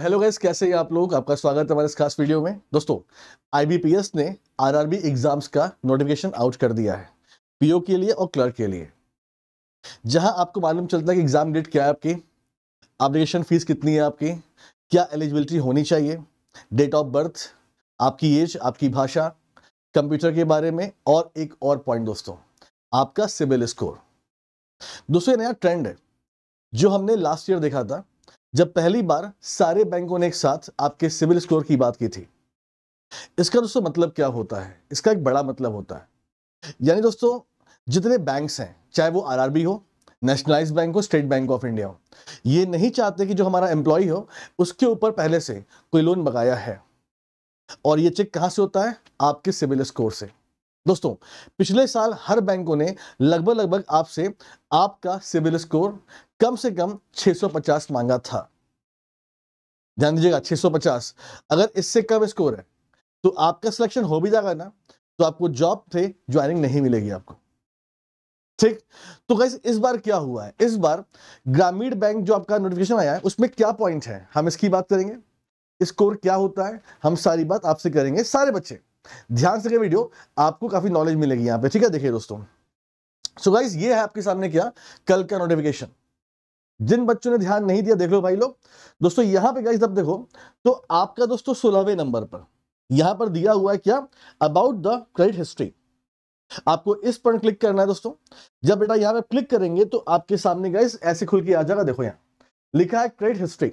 hello guys कैसे हैं आप लोग आपका स्वागत है हमारे इस खास वीडियो में दोस्तों आईबीपीएस ने आरआरबी एग्जाम्स का नोटिफिकेशन आउट कर दिया है पीओ के लिए और क्लर्क के लिए जहां आपको मालूम चलता है कि एग्ज़ाम डेट क्या है आपकी एप्लीकेशन फ़ीस कितनी है आपकी क्या एलिजिबिलिटी होनी चाहिए डेट ऑफ बर्थ आपकी एज आपकी भाषा कंप्यूटर के बारे में और एक और पॉइंट दोस्तों आपका सिविल स्कोर दोस्तों नया ट्रेंड है जो हमने लास्ट ईयर देखा था जब पहली बार सारे बैंकों ने एक साथ आपके सिविल स्कोर की बात की थी इसका दोस्तों मतलब क्या होता है इसका एक बड़ा मतलब होता है यानी दोस्तों जितने बैंक्स हैं चाहे वो आरआरबी हो नेशनलाइज बैंक हो स्टेट बैंक ऑफ इंडिया हो ये नहीं चाहते कि जो हमारा एम्प्लॉय हो उसके ऊपर पहले से कोई लोन बकाया है और ये चेक कहां से होता है आपके सिविल स्कोर से दोस्तों पिछले साल हर बैंकों ने लगभग लगभग आपसे आपका सिविल स्कोर कम से कम 650 मांगा था ध्यान दीजिएगा 650 अगर इससे कम स्कोर है तो आपका सिलेक्शन हो भी जाएगा ना तो आपको जॉब थे ज्वाइनिंग नहीं मिलेगी आपको ठीक तो गैस इस बार क्या हुआ है इस बार ग्रामीण बैंक जो आपका नोटिफिकेशन आया है उसमें क्या पॉइंट है हम इसकी बात करेंगे स्कोर क्या होता है हम सारी बात आपसे करेंगे सारे बच्चे ध्यान से वीडियो आपको काफी नॉलेज मिलेगी यहां पे ठीक है देखिए दोस्तों सो so गाइस ये है आपके सामने क्या कल का नोटिफिकेशन जिन बच्चों ने ध्यान नहीं दिया देख लो भाई लोग दोस्तों यहां पे गाइस अब देखो तो आपका दोस्तों सोलहवें नंबर पर यहां पर दिया हुआ है क्या अबाउट द क्रेडिट हिस्ट्री आपको इस पर क्लिक करना है दोस्तों जब बेटा यहां पे क्लिक करेंगे तो आपके सामने गाइस ऐसे खुल के आ जाएगा देखो यहां लिखा है क्रेडिट हिस्ट्री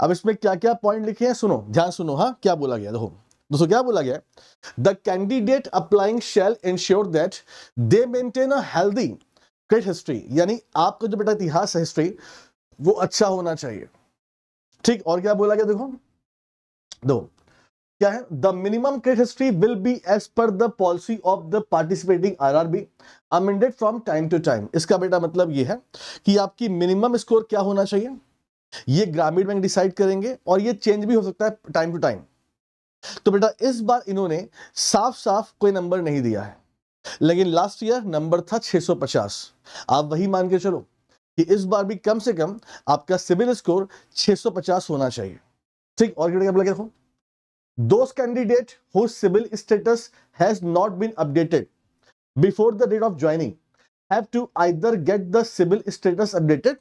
अब इसमें क्या क्या पॉइंट लिखे हैं सुनो ध्यान सुनो हाँ क्या बोला गया देखो दोस्तों क्या बोला गया the candidate applying shall ensure that they maintain a healthy good history यानी आपका जो बेटा इतिहास है हिस्ट्री वो अच्छा होना चाहिए ठीक और क्या बोला गया देखो दो क्या है the minimum credit history will be as per the policy of the participating RRB amended from time to time इसका बेटा मतलब ये है कि आपकी मिनिमम स्कोर क्या होना चाहिए ये ग्रामीण बैंक डिसाइड करेंगे और ये चेंज भी हो सकता है टाइम टू टाइम तो बेटा इस बार इन्होंने साफ साफ कोई नंबर नहीं दिया है लेकिन लास्ट ईयर नंबर था 650 आप वही मान के चलो कि इस बार भी कम से कम आपका सिविल स्कोर 650 होना चाहिए ठीक और देखो those candidate who civil status has not been updated before the date of joining have to either get the civil status updated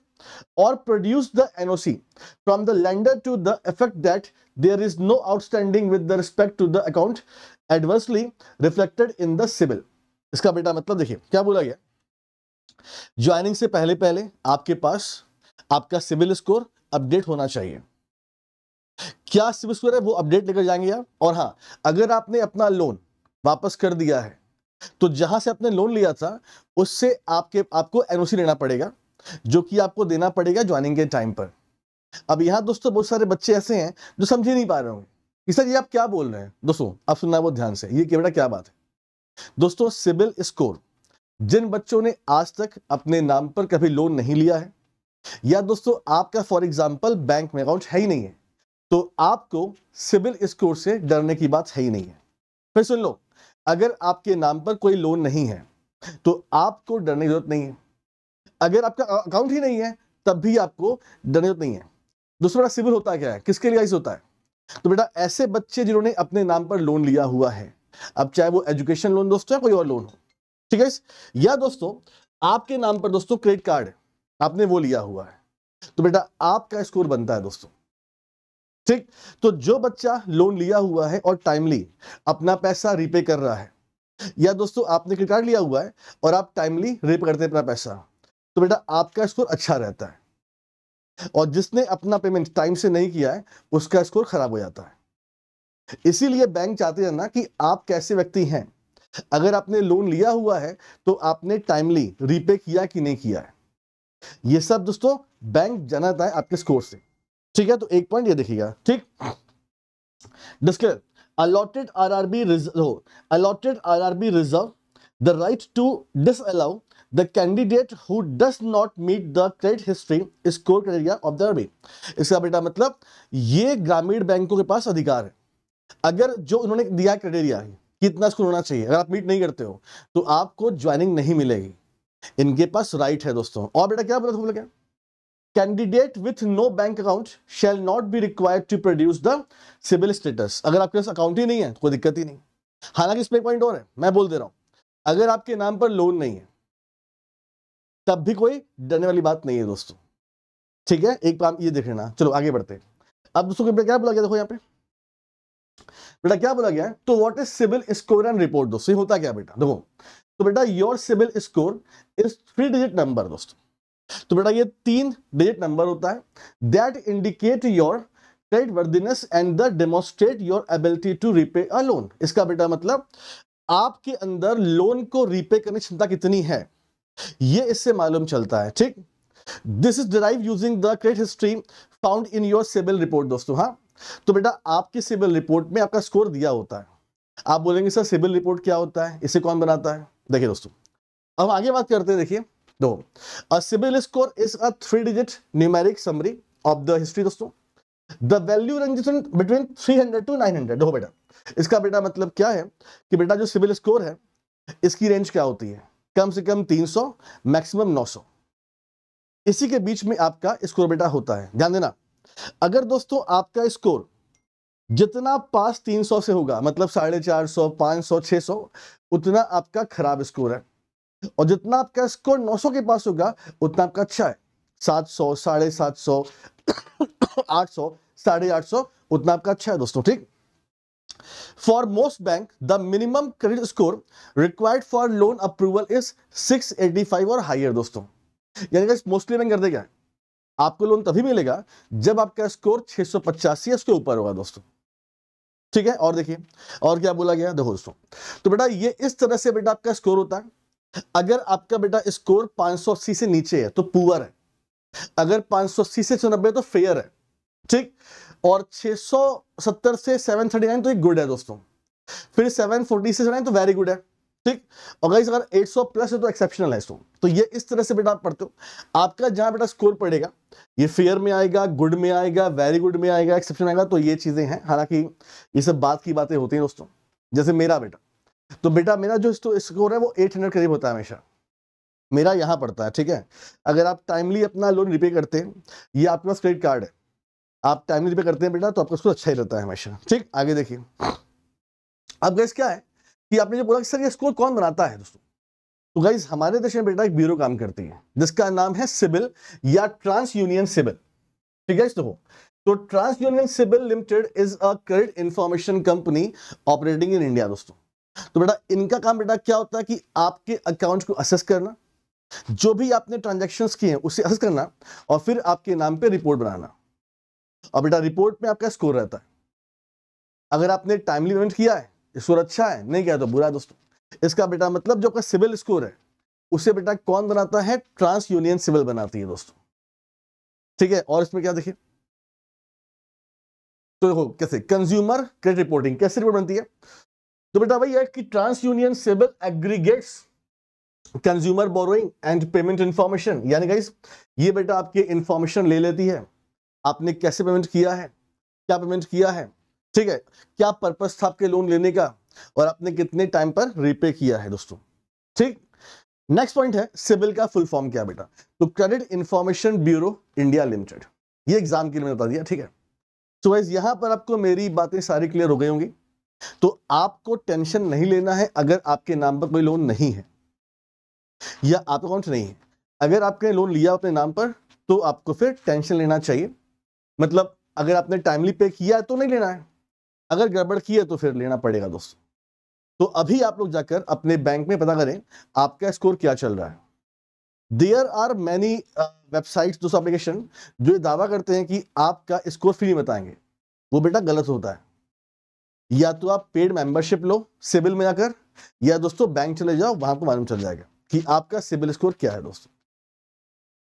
और produce the NOC from the lender to the effect that there is no outstanding with respect to the account adversely reflected in the civil इसका बेटा मतलब देखिए क्या बोला गया joining से पहले पहले आपके पास आपका सिविल स्कोर अपडेट होना चाहिए क्या सिविल स्कोर है वो अपडेट लेकर जाएंगे आप और हाँ अगर आपने अपना लोन वापस कर दिया है तो जहां से आपने लोन लिया था उससे आपके आपको एनओसी लेना पड़ेगा जो कि आपको देना पड़ेगा ज्वाइनिंग के टाइम पर अब यहाँ दोस्तों बहुत सारे बच्चे ऐसे हैं जो समझ ही नहीं पा रहे होंगे सर ये आप क्या बोल रहे हैं दोस्तों आप सुनना बहुत ध्यान से ये बेटा क्या बात है दोस्तों सिबिल स्कोर जिन बच्चों ने आज तक अपने नाम पर कभी लोन नहीं लिया है या दोस्तों आपका फॉर एग्जाम्पल बैंक में अकाउंट है ही नहीं है तो आपको सिबिल स्कोर से डरने की बात है ही नहीं है फिर सुन लो अगर आपके नाम पर कोई लोन नहीं है तो आपको डरने की जरूरत नहीं है अगर आपका अकाउंट ही नहीं है तब भी आपको डरने जरूरत नहीं है दूसरा बेटा सिविल होता है क्या है किसके लिए होता है तो बेटा ऐसे बच्चे जिन्होंने अपने नाम पर लोन लिया हुआ है अब चाहे वो एजुकेशन लोन दोस्तों या कोई और लोन हो ठीक है या दोस्तों आपके नाम पर दोस्तों क्रेडिट कार्ड आपने वो लिया हुआ है तो बेटा आपका स्कोर बनता है दोस्तों ठीक तो जो बच्चा लोन लिया हुआ है और टाइमली अपना पैसा रिपे कर रहा है या दोस्तों आपने क्रेडिट कार्ड लिया हुआ है और आप टाइमली रिपे करते हैं अपना पैसा तो बेटा आपका स्कोर अच्छा रहता है और जिसने अपना पेमेंट टाइम से नहीं किया है उसका स्कोर खराब हो जाता है इसीलिए बैंक चाहते हैं ना कि आप कैसे व्यक्ति हैं अगर आपने लोन लिया हुआ है तो आपने टाइमली रीपे किया कि नहीं किया है ये सब दोस्तों बैंक जनाता है आपके स्कोर से ठीक है तो एक पॉइंट ये देखिएगा ठीक discuss allotted RRB reserve allotted RRB reserve the right to disallow the candidate who does not meet the credit history score criteria of the RB इसका बेटा मतलब ये ग्रामीण बैंकों के पास अधिकार है अगर जो उन्होंने दिया क्राइटेरिया कितना स्कूल होना चाहिए अगर आप मीट नहीं करते हो तो आपको ज्वाइनिंग नहीं मिलेगी इनके पास राइट है दोस्तों और बेटा क्या बोला था candidate with no bank account shall not be required to produce the civil status अगर आपके पास अकाउंट ही नहीं है कोई दिक्कत ही नहीं हालांकि इसमें पॉइंट और है मैं बोल दे रहा हूं अगर आपके नाम पर लोन नहीं है तब भी कोई डरने वाली बात नहीं है दोस्तों ठीक है एक काम ये देख लेना चलो आगे बढ़ते हैं अब दोस्तों क्या बोला गया देखो यहाँ पे बेटा क्या बोला गया है तो what is CIBIL score and report दोस्तों होता क्या बेटा देखो तो बेटा your CIBIL score is three digit number दोस्तों तो बेटा ये तीन डिजिट नंबर होता है that indicate your credit worthiness and the demonstrate your ability to repay a loan इसका बेटा मतलब आपके अंदर लोन को रिपे करने की क्षमता कितनी है ये इससे मालूम चलता है ठीक this is derive using the credit history found in your CIBIL report दोस्तों हाँ तो बेटा आपकी सिविल रिपोर्ट में आपका स्कोर दिया होता है आप बोलेंगे सर सिविल रिपोर्ट क्या होता है इसे कौन बनाता है देखिए दोस्तों अब आगे बात करते हैं देखिए दो तो, a civil score is a three digit numeric summary of the history दोस्तों the value range between 300 to 900 देखो बेटा इसका बेटा मतलब क्या है कि बेटा जो सिविल स्कोर है इसकी रेंज क्या होती है कम से कम 300 मैक्सिमम 900 इसी के बीच में आपका स्कोर बेटा होता है ध्यान देना अगर दोस्तों आपका स्कोर जितना पास 300 से होगा मतलब साढ़े चार सौ पाँच सौ छः सौ उतना आपका खराब स्कोर है और जितना आपका स्कोर 900 के पास होगा उतना आपका अच्छा है सात सौ साढ़े सात सौ आठ सौ साढ़े आठ सौ उतना आपका अच्छा है दोस्तों ठीक for most bank the minimum credit score required for loan approval is six और हाइयर दोस्तों यानी मोस्टली बैंक कर देगा क्या है आपको लोन तभी मिलेगा जब आपका स्कोर छह सौ पचासी इसके ऊपर होगा दोस्तों ठीक है और देखिए और क्या बोला गया देखो दोस्तों तो बेटा ये इस तरह से बेटा आपका स्कोर होता है अगर आपका बेटा स्कोर 580 से नीचे है तो पुअर है अगर 580 से चौनबे तो फेयर है ठीक और 670 से 739 तो ये गुड है दोस्तों फिर 740 से तो वेरी गुड है ठीक और गाइस अगर 800 प्लस है तो एक्सेप्शनल है तो ये इस तरह से बेटा आप पढ़ते हो आपका जहां बेटा स्कोर पड़ेगा ये फेयर में आएगा गुड में आएगा वेरी गुड में आएगा एक्सेप्शन आएगा तो ये चीज़ें हैं हालांकि ये सब बात की बातें होती हैं दोस्तों जैसे मेरा बेटा तो बेटा मेरा जो स्कोर है वो एट हंड्रेड करीब होता है हमेशा मेरा यहाँ पड़ता है ठीक है अगर आप टाइमली अपना लोन रिपे करते हैं ये आपके पास क्रेडिट कार्ड है आप टाइमली रिपे करते हैं बेटा तो आपका स्कोर अच्छा ही रहता है हमेशा ठीक आगे देखिए अब गैस क्या है कि आपने जो बोला कि सर ये स्कोर कौन बनाता है दोस्तों तो गाइज हमारे देश में बेटा एक ब्यूरो काम करती है जिसका नाम है सिबिल या ट्रांस यूनियन सिबिल ठीक है तो, तो TransUnion CIBIL limited is a credit information company operating in India दोस्तों तो बेटा इनका काम बेटा क्या होता है कि आपके अकाउंट को असेस करना जो भी आपने ट्रांजेक्शन किए हैं उसे असेस करना और फिर आपके नाम पर रिपोर्ट बनाना और बेटा रिपोर्ट में आपका स्कोर रहता है अगर आपने टाइमली पेमेंट किया है स्कोर अच्छा है नहीं क्या तो बुरा दोस्तों इसका बेटा मतलब जो आपका सिविल स्कोर है उसे बेटा कौन बनाता है ट्रांस यूनियन सिविल बनाती है दोस्तों ठीक है और इसमें क्या देखिए तो देखो कैसे कंज्यूमर क्रेडिट रिपोर्टिंग कैसे रिपोर्ट बनती है तो बेटा भाई है कि TransUnion civil aggregates consumer borrowing and payment information यानी गाइस ये बेटा आपकी इंफॉर्मेशन ले लेती है आपने कैसे पेमेंट किया है क्या पेमेंट किया है ठीक है क्या पर्पज था आपके लोन लेने का और आपने कितने टाइम पर रिपे किया है दोस्तों ठीक नेक्स्ट पॉइंट है सिबिल का फुल फॉर्म क्या बेटा तो credit information bureau India limited ये एग्जाम के लिए बता दिया ठीक है तो so, यहां पर आपको मेरी बातें सारी क्लियर हो गई होंगी तो आपको टेंशन नहीं लेना है अगर आपके नाम पर कोई लोन नहीं है या आपका अकाउंट नहीं है अगर आपने लोन लिया अपने नाम पर तो आपको फिर टेंशन लेना चाहिए मतलब अगर आपने टाइमली पे किया है तो नहीं लेना है अगर गड़बड़ की है तो फिर लेना पड़ेगा दोस्तों तो अभी आप लोग जाकर अपने बैंक में पता करें आपका स्कोर क्या चल रहा है देयर आर मैनी वेबसाइट दोस्तों एप्लीकेशन जो दावा करते हैं कि आपका स्कोर फ्री बताएंगे वो बेटा गलत होता है या तो आप पेड मेंबरशिप लो सिविल में जाकर या दोस्तों बैंक चले जाओ वहां को तो मालूम चल जाएगा कि आपका सिविल स्कोर क्या है दोस्तों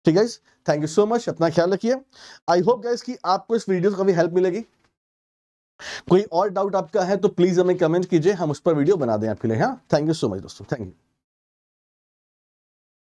ठीक है थैंक यू सो मच अपना ख्याल रखिए आई होप गाइज कि आपको इस वीडियो से कभी हेल्प मिलेगी कोई और डाउट आपका है तो प्लीज हमें कमेंट कीजिए हम उस पर वीडियो बना दें आपके लिए हाँ थैंक यू सो मच दोस्तों थैंक यू